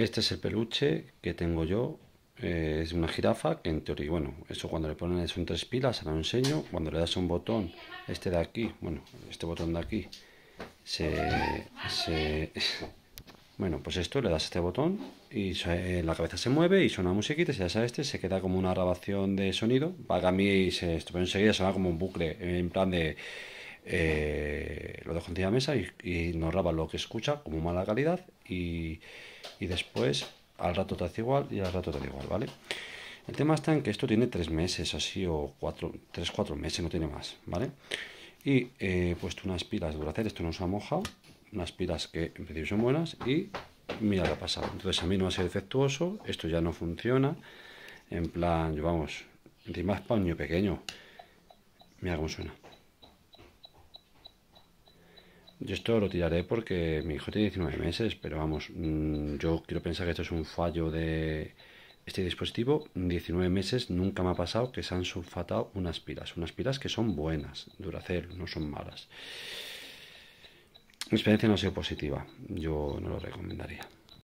Este es el peluche que tengo yo. Eh, es una jirafa que en teoría, bueno, eso cuando le ponen son tres pilas, ahora lo enseño. Cuando le das un botón, este de aquí, bueno, este botón de aquí, se, bueno, pues esto, le das este botón y eh, la cabeza se mueve y suena musiquita, si das a este se queda como una grabación de sonido, para mí se, esto, enseguida suena como un bucle, en plan de eh, lo dejo encima de la mesa y, y, nos lo que escucha como mala calidad y, después al rato te hace igual y al rato te hace igual, ¿vale? El tema está en que esto tiene tres meses así o cuatro, tres, cuatro meses, no tiene más, ¿vale? Y eh, he puesto unas pilas de esto no se ha mojado, unas pilas que en principio son buenas y mira lo ha pasado. Entonces a mí no ha sido defectuoso, esto ya no funciona, en plan, yo vamos, encima más paño pequeño. Mira cómo suena. Yo esto lo tiraré porque mi hijo tiene 19 meses, pero vamos, mm, yo quiero pensar que esto es un fallo de este dispositivo. 19 meses nunca me ha pasado que se han sulfatado unas pilas, unas pilas que son buenas, duracer, no son malas. Mi experiencia no ha sido positiva, yo no lo recomendaría.